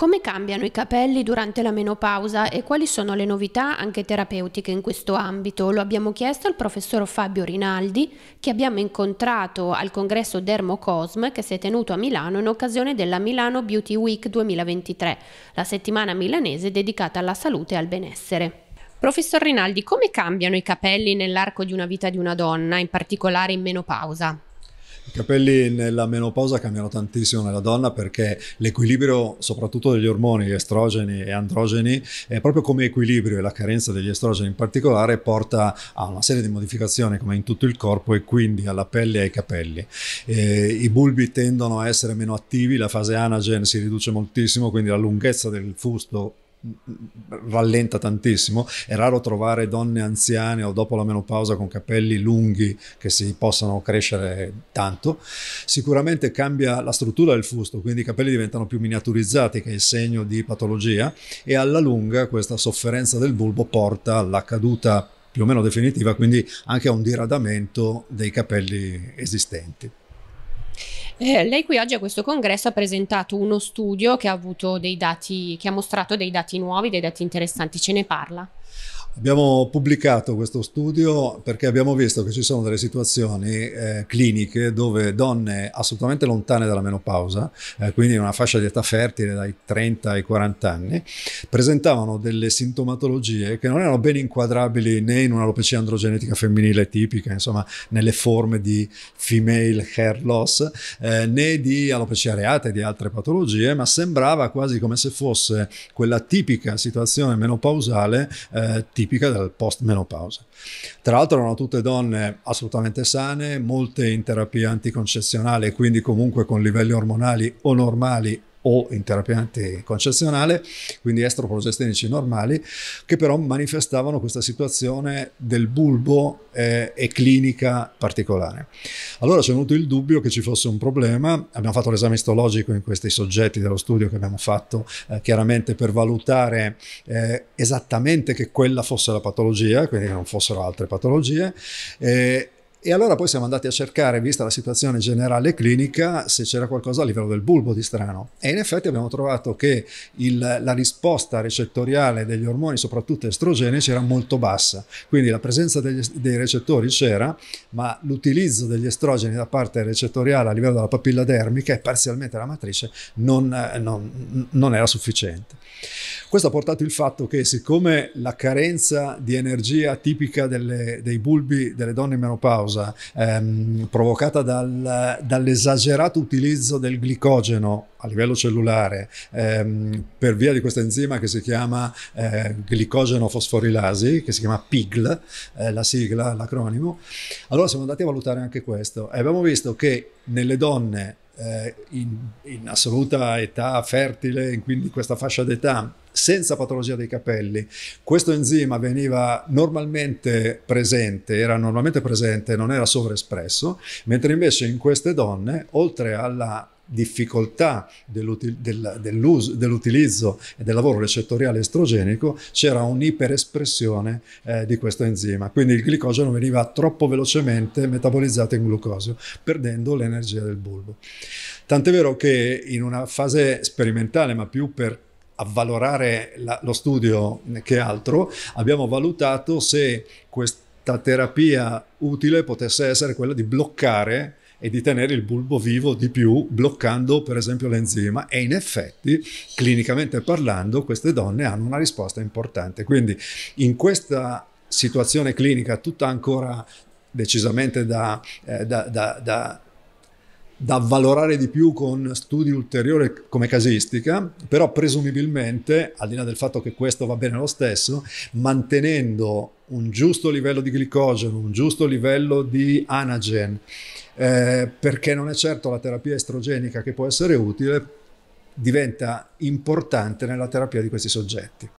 Come cambiano i capelli durante la menopausa e quali sono le novità anche terapeutiche in questo ambito? Lo abbiamo chiesto al professor Fabio Rinaldi che abbiamo incontrato al congresso Dermocosm che si è tenuto a Milano in occasione della Milano Beauty Week 2023, la settimana milanese dedicata alla salute e al benessere. Professor Rinaldi, come cambiano i capelli nell'arco di una vita di una donna, in particolare in menopausa? I capelli nella menopausa cambiano tantissimo nella donna perché l'equilibrio soprattutto degli ormoni estrogeni e androgeni è proprio come equilibrio e la carenza degli estrogeni in particolare porta a una serie di modificazioni come in tutto il corpo e quindi alla pelle e ai capelli. E eh, I bulbi tendono a essere meno attivi, la fase anagen si riduce moltissimo, quindi la lunghezza del fusto rallenta tantissimo. È raro trovare donne anziane o dopo la menopausa con capelli lunghi che si possano crescere tanto. Sicuramente cambia la struttura del fusto, quindi i capelli diventano più miniaturizzati, che è il segno di patologia, e alla lunga questa sofferenza del bulbo porta alla caduta più o meno definitiva, quindi anche a un diradamento dei capelli esistenti. Eh, lei qui oggi a questo congresso ha presentato uno studio che ha, dati, che ha mostrato dei dati nuovi, dei dati interessanti, ce ne parla? Abbiamo pubblicato questo studio perché abbiamo visto che ci sono delle situazioni eh, cliniche dove donne assolutamente lontane dalla menopausa, eh, quindi in una fascia di età fertile dai 30 ai 40 anni, presentavano delle sintomatologie che non erano ben inquadrabili né in un'alopecia androgenetica femminile tipica, insomma nelle forme di female hair loss, eh, né di alopecia areata e di altre patologie, ma sembrava quasi come se fosse quella tipica situazione menopausale eh, tipica del post menopausa. Tra l'altro erano tutte donne assolutamente sane, molte in terapia anticonsezionale, quindi comunque con livelli ormonali o normali o in terapiante concezionale, quindi estroprogestenici normali, che però manifestavano questa situazione del bulbo eh, e clinica particolare. Allora c'è venuto il dubbio che ci fosse un problema, abbiamo fatto l'esame istologico in questi soggetti dello studio che abbiamo fatto eh, chiaramente per valutare eh, esattamente che quella fosse la patologia, quindi che non fossero altre patologie, eh, e allora poi siamo andati a cercare, vista la situazione generale clinica, se c'era qualcosa a livello del bulbo di strano. E in effetti abbiamo trovato che il, la risposta recettoriale degli ormoni, soprattutto estrogenici, era molto bassa. Quindi la presenza degli, dei recettori c'era, ma l'utilizzo degli estrogeni da parte recettoriale a livello della papilla dermica e parzialmente la matrice non, non, non era sufficiente. Questo ha portato il fatto che siccome la carenza di energia tipica delle, dei bulbi delle donne in menopausa causa ehm, provocata dal, dall'esagerato utilizzo del glicogeno a livello cellulare ehm, per via di questa enzima che si chiama eh, glicogeno fosforilasi, che si chiama PIGL, eh, la sigla, l'acronimo, allora siamo andati a valutare anche questo e abbiamo visto che nelle donne eh, in, in, assoluta età fertile, quindi questa fascia d'età senza patologia dei capelli. Questo enzima veniva normalmente presente, era normalmente presente, non era sovraespresso, mentre invece in queste donne, oltre alla difficoltà dell'utilizzo e del lavoro recettoriale estrogenico c'era un'iperespressione eh, di questo enzima, quindi il glicogeno veniva troppo velocemente metabolizzato in glucosio, perdendo l'energia del bulbo. Tant'è vero che in una fase sperimentale, ma più per avvalorare la, lo studio che altro, abbiamo valutato se questa terapia utile potesse essere quella di bloccare e di tenere il bulbo vivo di più bloccando per esempio l'enzima e in effetti clinicamente parlando queste donne hanno una risposta importante quindi in questa situazione clinica tutta ancora decisamente da, eh, da, da, da da valorare di più con studi ulteriori come casistica, però presumibilmente, al di là del fatto che questo va bene lo stesso, mantenendo un giusto livello di glicogeno, un giusto livello di anagen, eh, perché non è certo la terapia estrogenica che può essere utile, diventa importante nella terapia di questi soggetti.